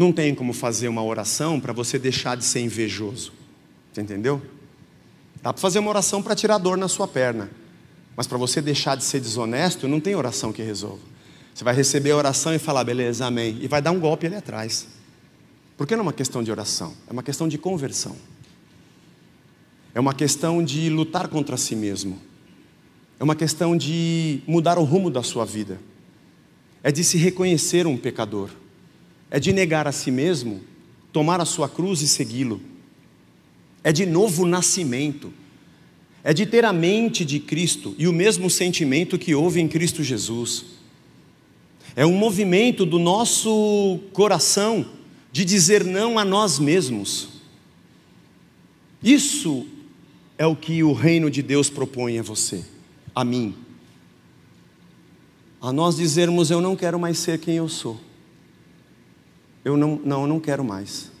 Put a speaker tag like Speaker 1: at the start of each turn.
Speaker 1: Não tem como fazer uma oração para você deixar de ser invejoso. Você entendeu? Dá para fazer uma oração para tirar dor na sua perna. Mas para você deixar de ser desonesto, não tem oração que resolva. Você vai receber a oração e falar, beleza, amém. E vai dar um golpe ali atrás. Porque não é uma questão de oração, é uma questão de conversão. É uma questão de lutar contra si mesmo. É uma questão de mudar o rumo da sua vida. É de se reconhecer um pecador é de negar a si mesmo, tomar a sua cruz e segui-lo. É de novo nascimento. É de ter a mente de Cristo e o mesmo sentimento que houve em Cristo Jesus. É um movimento do nosso coração de dizer não a nós mesmos. Isso é o que o reino de Deus propõe a você, a mim. A nós dizermos: Eu não quero mais ser quem eu sou eu não, não, eu não quero mais.